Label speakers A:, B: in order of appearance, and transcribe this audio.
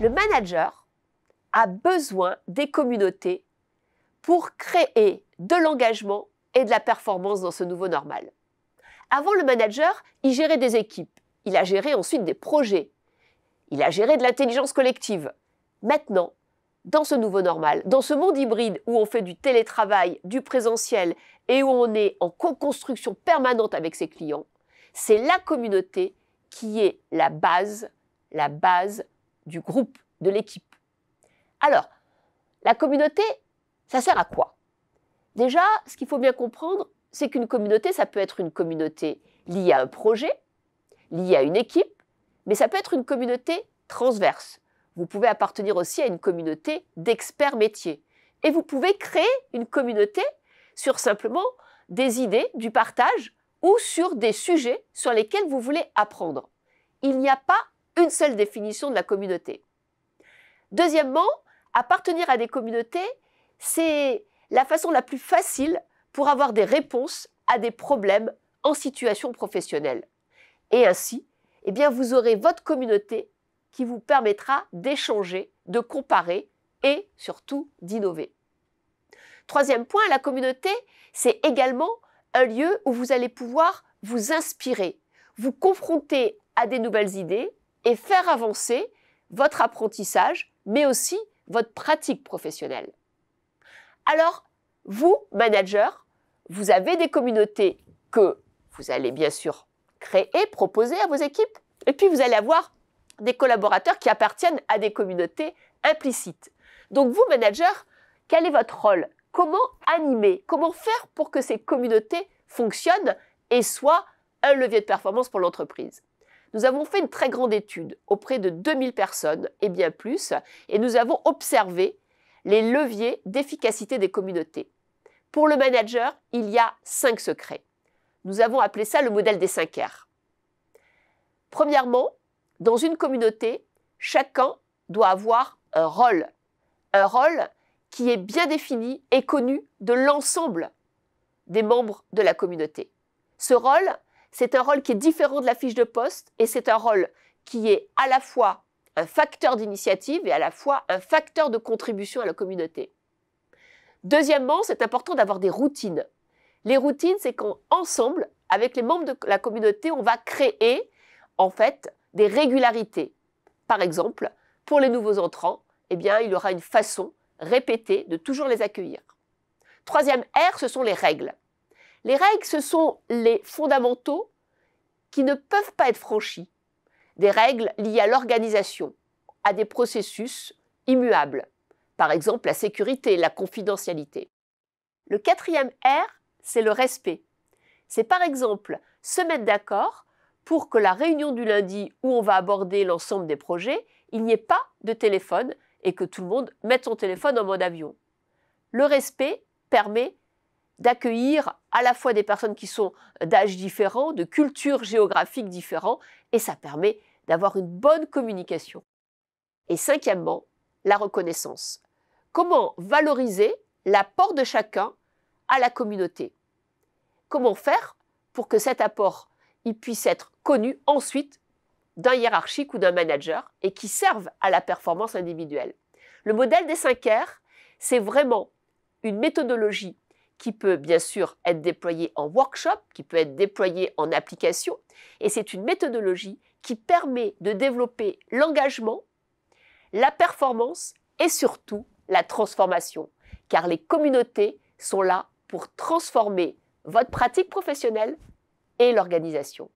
A: Le manager a besoin des communautés pour créer de l'engagement et de la performance dans ce nouveau normal. Avant le manager, il gérait des équipes, il a géré ensuite des projets, il a géré de l'intelligence collective. Maintenant, dans ce nouveau normal, dans ce monde hybride où on fait du télétravail, du présentiel et où on est en co-construction permanente avec ses clients, c'est la communauté qui est la base, la base du groupe, de l'équipe. Alors, la communauté, ça sert à quoi Déjà, ce qu'il faut bien comprendre, c'est qu'une communauté, ça peut être une communauté liée à un projet, liée à une équipe, mais ça peut être une communauté transverse. Vous pouvez appartenir aussi à une communauté d'experts métiers. Et vous pouvez créer une communauté sur simplement des idées, du partage ou sur des sujets sur lesquels vous voulez apprendre. Il n'y a pas une seule définition de la communauté. Deuxièmement, appartenir à des communautés, c'est la façon la plus facile pour avoir des réponses à des problèmes en situation professionnelle. Et ainsi, eh bien, vous aurez votre communauté qui vous permettra d'échanger, de comparer et surtout d'innover. Troisième point, la communauté, c'est également un lieu où vous allez pouvoir vous inspirer, vous confronter à des nouvelles idées, et faire avancer votre apprentissage, mais aussi votre pratique professionnelle. Alors, vous, manager, vous avez des communautés que vous allez bien sûr créer, proposer à vos équipes, et puis vous allez avoir des collaborateurs qui appartiennent à des communautés implicites. Donc vous, manager, quel est votre rôle Comment animer Comment faire pour que ces communautés fonctionnent et soient un levier de performance pour l'entreprise nous avons fait une très grande étude auprès de 2000 personnes et bien plus, et nous avons observé les leviers d'efficacité des communautés. Pour le manager, il y a cinq secrets. Nous avons appelé ça le modèle des cinq R. Premièrement, dans une communauté, chacun doit avoir un rôle. Un rôle qui est bien défini et connu de l'ensemble des membres de la communauté. Ce rôle, c'est un rôle qui est différent de la fiche de poste et c'est un rôle qui est à la fois un facteur d'initiative et à la fois un facteur de contribution à la communauté. Deuxièmement, c'est important d'avoir des routines. Les routines, c'est qu'ensemble, avec les membres de la communauté, on va créer en fait des régularités. Par exemple, pour les nouveaux entrants, eh bien, il y aura une façon répétée de toujours les accueillir. Troisième R, ce sont les règles. Les règles, ce sont les fondamentaux qui ne peuvent pas être franchis. Des règles liées à l'organisation, à des processus immuables, par exemple la sécurité, la confidentialité. Le quatrième R, c'est le respect. C'est par exemple se mettre d'accord pour que la réunion du lundi où on va aborder l'ensemble des projets, il n'y ait pas de téléphone et que tout le monde mette son téléphone en mode avion. Le respect permet d'accueillir à la fois des personnes qui sont d'âge différents, de cultures géographiques différentes, et ça permet d'avoir une bonne communication. Et cinquièmement, la reconnaissance. Comment valoriser l'apport de chacun à la communauté Comment faire pour que cet apport il puisse être connu ensuite d'un hiérarchique ou d'un manager et qui serve à la performance individuelle Le modèle des 5 R, c'est vraiment une méthodologie qui peut bien sûr être déployé en workshop, qui peut être déployé en application. Et c'est une méthodologie qui permet de développer l'engagement, la performance et surtout la transformation. Car les communautés sont là pour transformer votre pratique professionnelle et l'organisation.